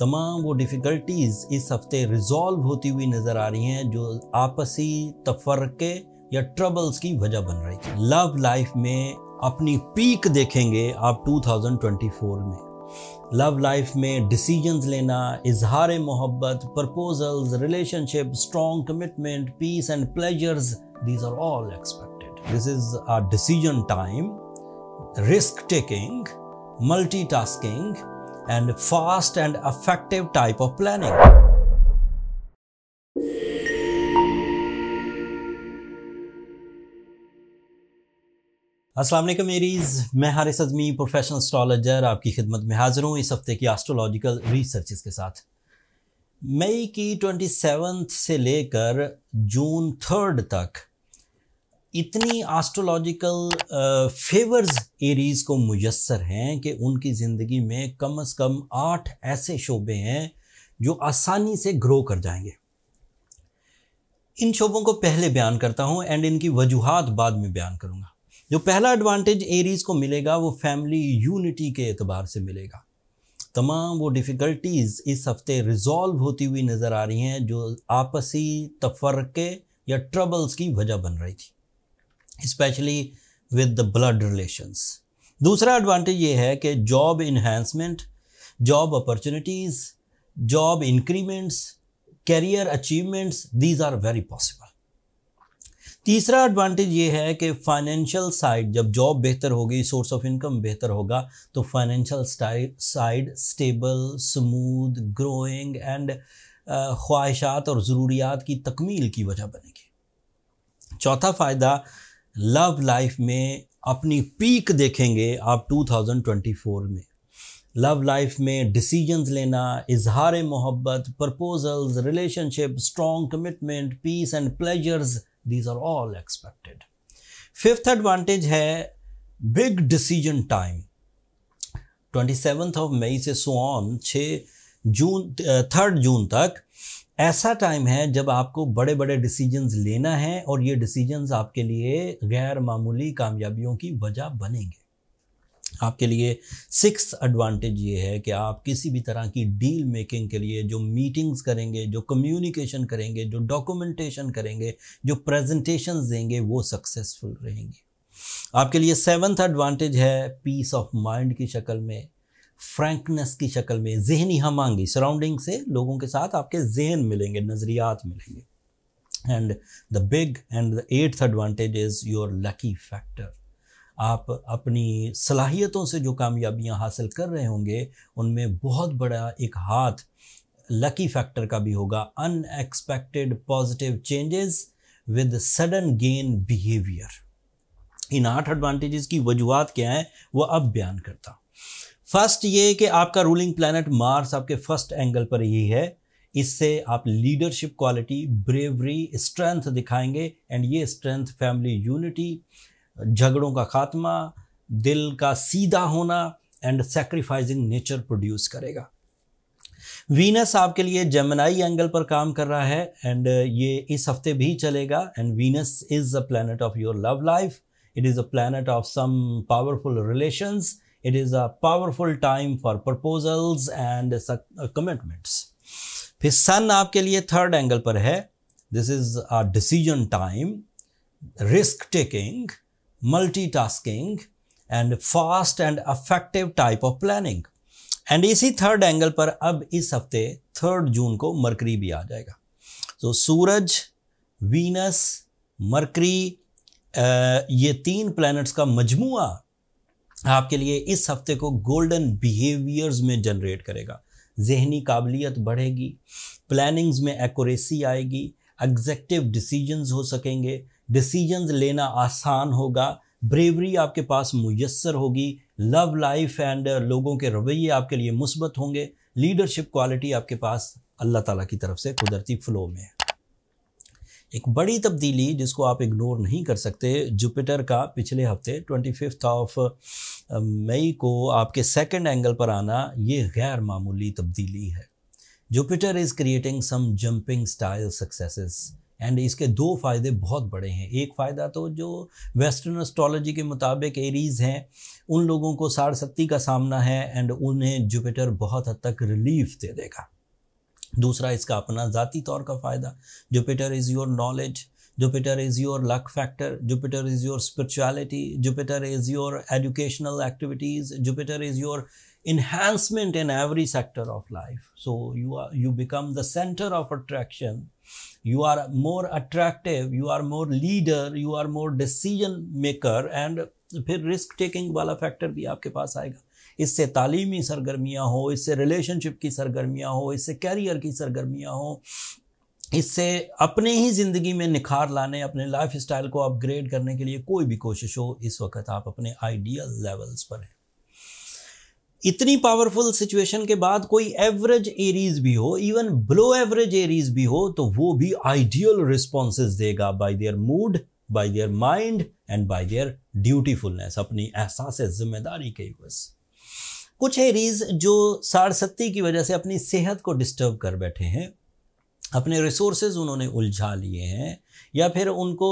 तमाम वो डिफ़िकल्टीज़ इस हफ्ते रिजॉल्व होती हुई नज़र आ रही हैं जो आपसी तफरक़े या ट्रबल्स की वजह बन रही है लव लाइफ में अपनी पीक देखेंगे आप 2024 में लव लाइफ में डिसीजंस लेना इजहार मोहब्बत proposals relationship strong commitment peace and pleasures these are all expected this is our decision time risk taking multi tasking and fast and effective type of planning. असलम मेरीज मैं हारिस अजमी प्रोफेशनल स्ट्रॉलॉजर आपकी खिदमत में हाजिर हूँ इस हफ्ते की एस्ट्रोलॉजिकल रिसर्च के साथ मई की ट्वेंटी से लेकर जून थर्ड तक इतनी एस्ट्रोलॉजिकल फेवर्स एरीज को मुयसर हैं कि उनकी ज़िंदगी में कम अज़ कम आठ ऐसे शोबे हैं जो आसानी से ग्रो कर जाएंगे इन शोबों को पहले बयान करता हूँ एंड इनकी वजूहत बाद में बयान करूँगा जो पहला एडवांटेज एरीज को मिलेगा वो फैमिली यूनिटी के एतबार से मिलेगा तमाम वो डिफ़िकल्टीज़ इस हफ्ते रिजॉल्व होती हुई नज़र आ रही हैं जो आपसी तफरक़े या ट्रबल्स की वजह बन रही थी specially with the blood relations दूसरा एडवांटेज ये है कि job enhancement job opportunities job increments career achievements these are very possible तीसरा एडवांटेज ये है कि फाइनेंशियल साइड जब जॉब बेहतर होगी सोर्स ऑफ इनकम बेहतर होगा तो financial side stable smooth growing and ख्वाहिशात और ज़रूरियात की तकमील की वजह बनेगी चौथा फ़ायदा लव लाइफ में अपनी पीक देखेंगे आप 2024 में लव लाइफ में डिसीजंस लेना इजहार मोहब्बत proposals relationship strong commitment peace and pleasures these are all expected fifth advantage है big decision time twenty seventh of May से सो ऑन छः जून थर्ड जून तक ऐसा टाइम है जब आपको बड़े बड़े डिसीजंस लेना है और ये डिसीजंस आपके लिए गैर मामूली कामयाबियों की वजह बनेंगे आपके लिए सिक्स एडवांटेज ये है कि आप किसी भी तरह की डील मेकिंग के लिए जो मीटिंग्स करेंगे जो कम्युनिकेशन करेंगे जो डॉक्यूमेंटेशन करेंगे जो प्रेजेंटेशन देंगे वो सक्सेसफुल रहेंगे आपके लिए सेवन्थ एडवांटेज है पीस ऑफ माइंड की शक्ल में फ्रैंकनेस की शक्ल में जहनी हम आंगी सराउंडिंग से लोगों के साथ आपके जहन मिलेंगे नज़रियात मिलेंगे and the big and the eighth advantage is your lucky factor आप अपनी सलाहियतों से जो कामयाबियां हासिल कर रहे होंगे उनमें बहुत बड़ा एक हाथ लकी फैक्टर का भी होगा unexpected positive changes with sudden gain behaviour इन आठ एडवांटेजेस की वजूहत क्या हैं वह अब बयान करता फर्स्ट ये कि आपका रूलिंग प्लानट मार्स आपके फर्स्ट एंगल पर ही है इससे आप लीडरशिप क्वालिटी ब्रेवरी स्ट्रेंथ दिखाएंगे एंड ये स्ट्रेंथ फैमिली यूनिटी झगड़ों का खात्मा दिल का सीधा होना एंड सेक्रीफाइजिंग नेचर प्रोड्यूस करेगा वीनस आपके लिए जेमिनाई एंगल पर काम कर रहा है एंड ये इस हफ्ते भी चलेगा and Venus is a planet of your love life it is a planet of some powerful relations it is a powerful time for proposals and commitments फिर सन आपके लिए थर्ड एंगल पर है this is a decision time risk taking multi multitasking and fast and effective type of planning and इसी third angle पर अब इस हफ्ते थर्ड जून को मरकरी भी आ जाएगा तो so, सूरज वीनस मरकरी ये तीन प्लैनेट्स का मजमुआ आपके लिए इस हफ्ते को गोल्डन बिहेवियर्स में जनरेट करेगा जहनी काबिलियत बढ़ेगी प्लानिंग्स में एक्यूरेसी आएगी एग्जेक्टिव डिसीजंस हो सकेंगे डिसीजंस लेना आसान होगा ब्रेवरी आपके पास मुयसर होगी लव लाइफ एंड लोगों के रवैये आपके लिए मुस्बत होंगे लीडरशिप क्वालिटी आपके पास अल्लाह ताला की तरफ से कुदरती फ्लो में है एक बड़ी तब्दीली जिसको आप इग्नोर नहीं कर सकते जुपिटर का पिछले हफ्ते ट्वेंटी फिफ्थ ऑफ मई को आपके सेकंड एंगल पर आना ये गैर मामूली तब्दीली है Jupiter is creating some jumping style successes and इसके दो फ़ायदे बहुत बड़े हैं एक फ़ायदा तो जो वेस्टर्न एस्ट्रोलॉजी के मुताबिक एरीज़ हैं उन लोगों को सारसक्ति का सामना है एंड उन्हें जुपिटर बहुत हद तक रिलीफ दे देगा दूसरा इसका अपना जाती तौर का फ़ायदा Jupiter is your knowledge Jupiter is your luck factor Jupiter is your spirituality Jupiter is your educational activities Jupiter is your enhancement in every sector of life so you are you become the centre of attraction you are more attractive you are more leader you are more decision maker and फिर risk taking वाला factor भी आपके पास आएगा इससे तालीमी सरगर्मियाँ हो इससे relationship की सरगर्मियाँ हो इससे कैरियर की सरगर्मियाँ हो इससे अपने ही ज़िंदगी में निखार लाने अपने लाइफ स्टाइल को अपग्रेड करने के लिए कोई भी कोशिश हो इस वक्त आप अपने आइडियल लेवल्स पर हैं इतनी पावरफुल सिचुएशन के बाद कोई एवरेज एरीज भी हो इवन ब्लो एवरेज एरीज भी हो तो वो भी आइडियल रिस्पॉन्सेज देगा by their mood by their mind and by their dutifulness अपनी एहसास जिम्मेदारी के बस कुछ एरीज जो सारसत्ती की वजह से अपनी सेहत को डिस्टर्ब कर बैठे हैं अपने रिसोर्सेज उन्होंने उलझा लिए हैं या फिर उनको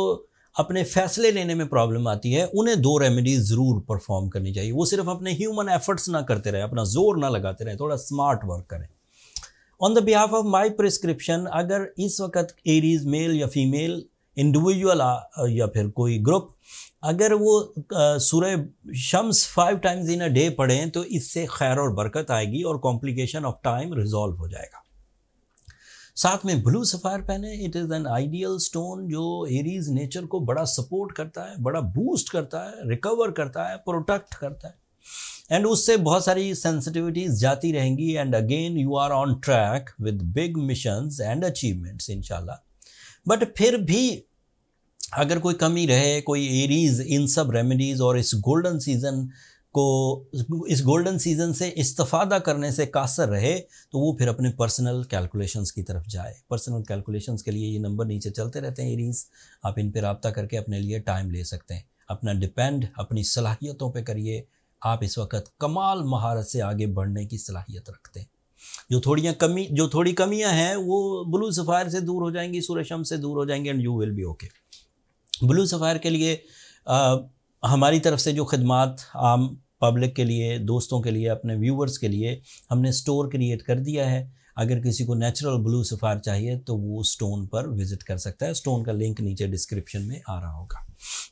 अपने फैसले लेने में प्रॉब्लम आती है उन्हें दो रेमेडीज ज़रूर परफॉर्म करनी चाहिए वो सिर्फ अपने ह्यूमन एफर्ट्स ना करते रहे अपना जोर ना लगाते रहे थोड़ा स्मार्ट वर्क करें on the behalf of my prescription अगर इस वक्त एरीज मेल या फीमेल इंडिविजुअल या फिर कोई ग्रुप अगर वो सूर्य शम्स five times in a day पढ़ें तो इससे खैर और बरकत आएगी और कॉम्प्लिकेशन ऑफ टाइम रिजॉल्व हो जाएगा साथ में ब्लू सफ़ायर पहने it is an ideal stone जो एरीज नेचर को बड़ा सपोर्ट करता है बड़ा बूस्ट करता है रिकवर करता है प्रोटेक्ट करता है एंड उससे बहुत सारी सेंसिटिविटीज जाती रहेंगी and again you are on track with big mission and achievements इनशाला बट फिर भी अगर कोई कमी रहे कोई एरीज इन सब रेमेडीज़ और इस गोल्डन सीज़न को इस गोल्डन सीज़न से इस्तफादा करने से कासर रहे तो वो फिर अपने पर्सनल कैलकुलेशंस की तरफ जाए पर्सनल कैलकुलेशंस के लिए ये नंबर नीचे चलते रहते हैं एरीज आप इन पर रबता करके अपने लिए टाइम ले सकते हैं अपना डिपेंड अपनी सलाहियतों पर करिए आप इस वक्त कमाल महारत से आगे बढ़ने की सलाहियत रखते हैं जो थोड़ियाँ कमी जो थोड़ी कमियाँ हैं वो ब्लू सफ़ायर से दूर हो जाएंगी सूर्य शम से दूर हो जाएंगी and you will be okay blue sapphire के लिए आ, हमारी तरफ से जो खदमात आम पब्लिक के लिए दोस्तों के लिए अपने व्यूवर्स के लिए हमने स्टोर क्रिएट कर दिया है अगर किसी को नेचुरल ब्लू सफ़ार चाहिए तो वो स्टोन पर विजिट कर सकता है स्टोन का लिंक नीचे डिस्क्रिप्शन में आ रहा होगा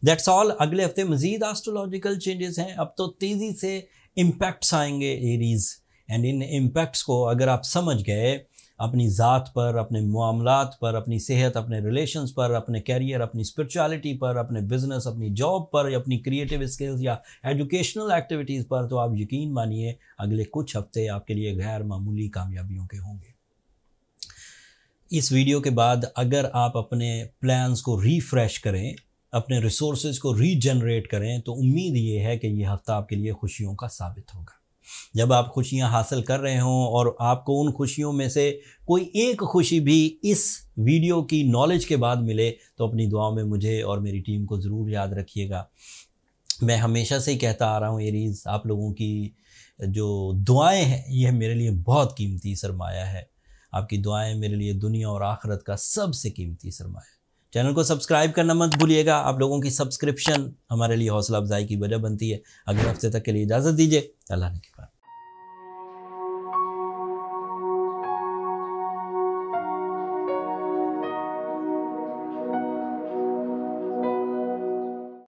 दैट्स ऑल अगले हफ्ते मजीद एस्ट्रोलॉजिकल चेंजेस हैं अब तो तेज़ी से इम्पैक्ट्स आएंगे एरीज़ एंड इन इम्पैक्ट्स को अगर आप समझ गए अपनी ज़ात पर अपने मामलात पर अपनी सेहत अपने रिलेशंस पर अपने कैरियर अपनी स्पिरिचुअलिटी पर अपने बिजनेस अपनी जॉब पर अपनी क्रिएटिव स्किल्स या एजुकेशनल एक्टिविटीज़ पर तो आप यकीन मानिए अगले कुछ हफ्ते आपके लिए गैर मामूली कामयाबियों के होंगे इस वीडियो के बाद अगर आप अपने प्लान्स को रिफ़्रेश करें अपने रिसोर्सेज को रीजनरेट करें तो उम्मीद ये है कि यह हफ्ता आपके लिए खुशियों का साबित होगा जब आप खुशियां हासिल कर रहे हों और आपको उन खुशियों में से कोई एक खुशी भी इस वीडियो की नॉलेज के बाद मिले तो अपनी दुआओं में मुझे और मेरी टीम को ज़रूर याद रखिएगा मैं हमेशा से ही कहता आ रहा हूँ एरीज़ आप लोगों की जो दुआएं हैं यह मेरे लिए बहुत कीमती सरमाया है आपकी दुआएं मेरे लिए दुनिया और आखरत का सबसे कीमती सरमाया चैनल को सब्सक्राइब करना मत भूलिएगा आप लोगों की सब्सक्रिप्शन हमारे लिए हौसला अफजाई की वजह बनती है अगले हफ्ते तक के लिए इजाज़त दीजिए अल्लाह ने